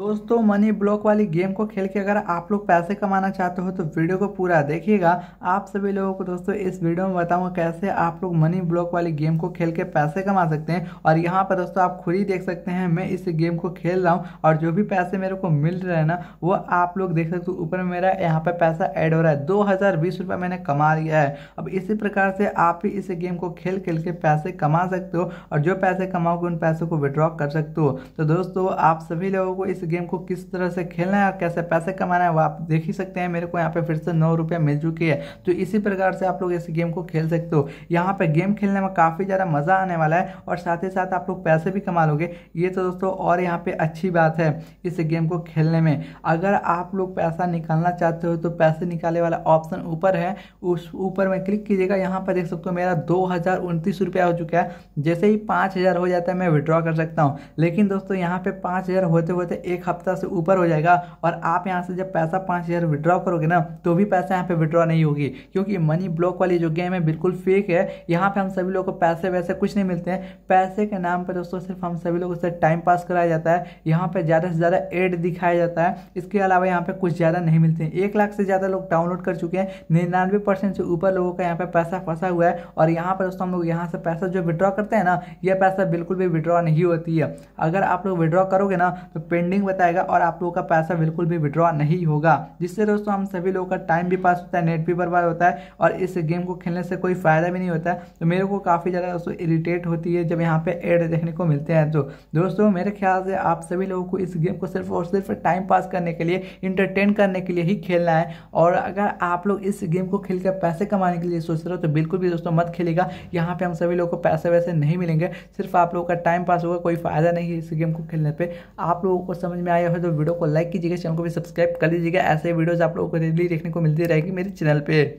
दोस्तों money block वाली game को खेल के अगर आप लोग पैसे कमाना चाहते हो तो वीडियो को पूरा देखिएगा आप सभी लोगों को दोस्तों इस वीडियो में बताऊंगा कैसे आप लोग मनी ब्लॉक वाली गेम को खेल के पैसे कमा सकते हैं और यहाँ पर दोस्तों आप खुद ही देख सकते हैं मैं इस गेम को खेल रहा हूँ और जो भी पैसे मेरे को मिल रहे हैं ना वो आप लोग देख सकते हो ऊपर मेरा यहाँ पर पैसा एड हो रहा है दो हजार मैंने कमा लिया है अब इसी प्रकार से आप भी इस गेम को खेल खेल के पैसे कमा सकते हो और जो पैसे कमाओगे उन पैसों को विड्रॉ कर सकते हो तो दोस्तों आप सभी लोगों को इस गेम को किस तरह से खेलना है और कैसे पैसे कमाना है वो आप देख ही सकते हैं मेरे को यहाँ पे फिर से नौ रुपये मिल चुकी है तो इसी प्रकार से आप लोग इस गेम को खेल सकते हो यहाँ पे गेम खेलने में काफ़ी ज़्यादा मज़ा आने वाला है और साथ ही साथ आप लोग पैसे भी कमा लोगे ये तो दोस्तों और यहाँ पर अच्छी बात है इस गेम को खेलने में अगर आप लोग पैसा निकालना चाहते हो तो पैसे निकालने वाला ऑप्शन ऊपर है उस ऊपर में क्लिक कीजिएगा यहाँ पर देख सकते हो मेरा दो रुपया हो चुका है जैसे ही पाँच हो जाता है मैं विड्रॉ कर सकता हूँ लेकिन दोस्तों यहाँ पे पाँच होते होते एक हफ्ता से ऊपर हो जाएगा और आप यहाँ से जब पैसा पाँच हज़ार विड्रॉ करोगे ना तो भी पैसा यहाँ पे विड्रॉ नहीं होगी क्योंकि मनी ब्लॉक वाली जो गेम है बिल्कुल फेक है यहाँ पे हम सभी लोग को पैसे वैसे कुछ नहीं मिलते हैं पैसे के नाम पर दोस्तों सिर्फ हम सभी लोगों से टाइम पास कराया जाता है यहाँ पर ज़्यादा से ज़्यादा एड दिखाया जाता है इसके अलावा यहाँ पर कुछ ज़्यादा नहीं मिलते हैं एक लाख से ज़्यादा लोग डाउनलोड कर चुके हैं निन्यानवे परसेंट से ऊपर लोगों का यहाँ पर पैसा फंसा हुआ है और यहाँ पर दोस्तों हम लोग यहाँ से पैसा जो विड्रॉ करते हैं ना यह पैसा बिल्कुल भी विड्रॉ नहीं होती है अगर आप लोग विड्रॉ करोगे ना तो पेंडिंग टाइमिंग बताएगा और आप लोगों का पैसा बिल्कुल भी विड्रॉ नहीं होगा जिससे दोस्तों हम सभी लोगों का टाइम भी पास होता है नेट भी बर्बाद होता है और इस गेम को खेलने से कोई फ़ायदा भी नहीं होता है तो मेरे को काफ़ी ज़्यादा दोस्तों इरिटेट होती है जब यहाँ पे एड देखने को मिलते हैं तो दोस्तों मेरे ख्याल से आप सभी लोगों को इस गेम को सिर्फ और सिर्फ टाइम पास करने के लिए इंटरटेन करने के लिए ही खेलना है और अगर आप लोग इस गेम को खेलकर पैसे कमाने के लिए सोच रहे हो तो बिल्कुल भी दोस्तों मत खेलेगा यहाँ पे हम सभी लोगों को पैसे वैसे नहीं मिलेंगे सिर्फ आप लोगों का टाइम पास होगा कोई फ़ायदा नहीं है इस गेम को खेलने पर आप लोगों को समझ में आया हो तो वीडियो को लाइक कीजिएगा चैनल को भी सब्सक्राइब कर लीजिएगा ऐसे वीडियोज़ आप लोगों को डेली देखने को मिलती रहेगी मेरे चैनल पर